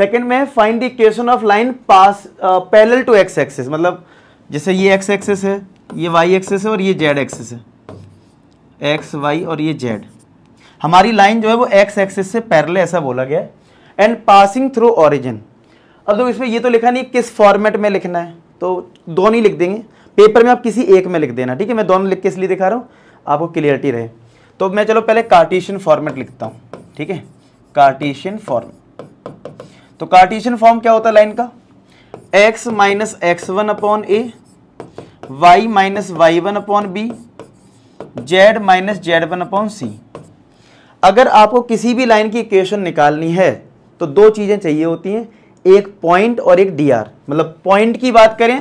second में find the equation of line pass parallel to X axis मतलब जैसे ये एक्स एक्सेस है ये वाई एक्सेस है और ये जेड एक्सेस है एक्स वाई और ये जेड हमारी लाइन जो है वो एक्स एक्सेस से पैरेलल ऐसा बोला गया है एंड पासिंग थ्रू ऑरिजिन अब देखो इसमें ये तो लिखा नहीं किस फॉर्मेट में लिखना है तो दोनों ही लिख देंगे पेपर में आप किसी एक में लिख देना ठीक है मैं दोनों लिख के इसलिए दिखा रहा हूँ आपको क्लियरिटी रहे तो मैं चलो पहले कार्टिशियन फॉर्मेट लिखता हूँ ठीक है कार्टिशियन फॉर्मेट तो कार्टेशियन फॉर्म क्या होता है लाइन का x minus X one upon A Y minus Y one upon B Z minus Z one upon C अगर आपको किसी भी लाइन की इक्वेशन निकालनी है तो दो चीज़ें चाहिए होती हैं एक पॉइंट और एक आर मतलब पॉइंट की बात करें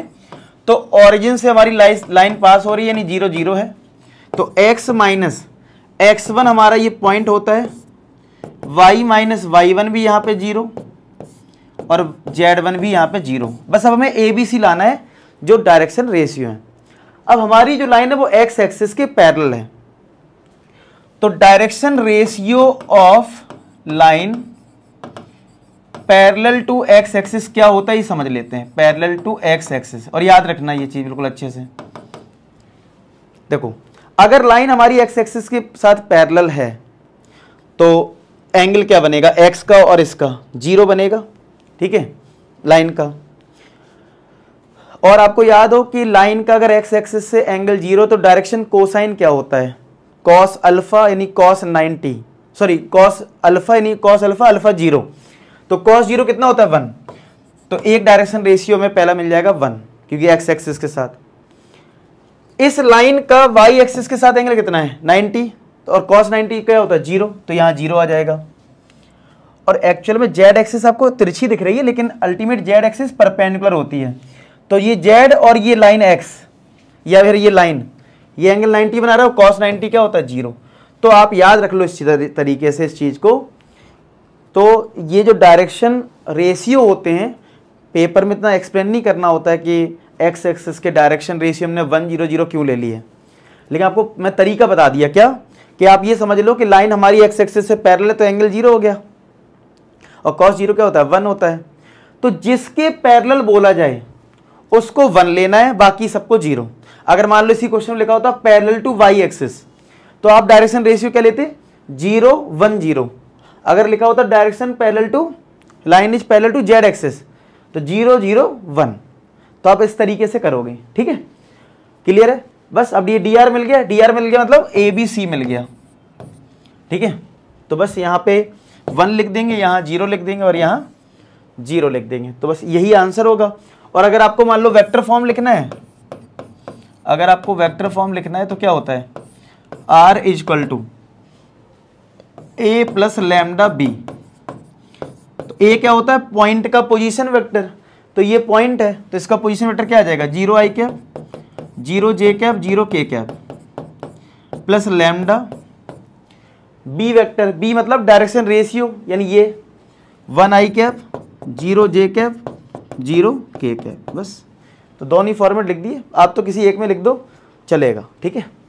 तो ओरिजिन से हमारी लाइन पास हो रही है यानी जीरो जीरो है तो x माइनस एक्स वन हमारा ये पॉइंट होता है y माइनस वाई वन भी यहाँ पे जीरो और जेड वन भी यहाँ पे जीरो बस अब हमें ए बी सी लाना है जो डायरेक्शन रेशियो है अब हमारी जो लाइन है वो एक्स एक्सिस के पैरल है तो direction ratio of line parallel to X axis क्या होता है ये समझ लेते हैं पैरेलल टू एक्स एक्सिस और याद रखना ये चीज़ बिल्कुल अच्छे से देखो अगर लाइन हमारी एक्स एक्सिस के साथ पैरेलल है तो एंगल क्या बनेगा एक्स का और इसका जीरो बनेगा ठीक है लाइन का और आपको याद हो कि लाइन का अगर एक्स एक्सिस से एंगल जीरो तो डायरेक्शन कोसाइन क्या होता है कॉस अल्फा यानी cos ninety sorry cos alpha यानी कॉस अल्फा अल्फा जीरो तो कॉस जीरो कितना होता है वन तो एक डायरेक्शन रेशियो में पहला मिल जाएगा वन क्योंकि एक्स एक्सिस के साथ इस लाइन का वाई एक्सिस के साथ एंगल कितना है नाइनटी तो और कॉस नाइनटी क्या होता है जीरो तो यहां जीरो आ जाएगा और एक्चुअल में जेड एक्सिस आपको तिरछी दिख रही है लेकिन अल्टीमेट जेड एक्सिस परपेंडिकुलर होती है तो ये जेड और ये लाइन एक्स या फिर ये लाइन ये एंगल 90 बना रहा है कॉस 90 क्या होता है जीरो तो आप याद रख लो इस तरीके से इस चीज़ को तो ये जो डायरेक्शन रेशियो होते हैं पेपर में इतना एक्सप्लेन नहीं करना होता है कि एक्स एक्सिस के डायरेक्शन रेशियो हमने वन जीरो जीरो क्यों ले लिए लेकिन आपको मैं तरीका बता दिया क्या कि आप ये समझ लो कि लाइन हमारी एक्स एक्सिस से पैरेलल है तो एंगल जीरो हो गया और कॉस जीरो क्या होता है वन होता है तो जिसके पैरल बोला जाए उसको वन लेना है बाकी सबको जीरो अगर मान लो इसी क्वेश्चन में लिखा होता पैरल टू वाई एक्सिस तो आप डायरेक्शन रेशियो क्या लेते जीरो वन जीरो अगर लिखा होता direction parallel to line is parallel to Z axis तो जीरो जीरो वन तो आप इस तरीके से करोगे ठीक है क्लियर है बस अब ये डी आर मिल गया डी आर मिल गया मतलब ए बी सी मिल गया ठीक है तो बस यहां पे वन लिख देंगे यहाँ जीरो लिख देंगे और यहाँ जीरो लिख देंगे तो बस यही आंसर होगा और अगर आपको मान लो वैक्टर फॉर्म लिखना है अगर आपको वैक्टर फॉर्म लिखना है तो क्या होता है R equal to A plus lambda B तो ए क्या होता है पॉइंट का पोजीशन वेक्टर तो ये पॉइंट है तो इसका पोजीशन वेक्टर क्या आ जाएगा zero I cap zero J cap zero K cap plus lambda B vector B मतलब डायरेक्शन रेशियो यानी ये one I cap zero J cap zero K cap बस तो दोनों ही फॉर्मेट लिख दिए आप तो किसी एक में लिख दो चलेगा ठीक है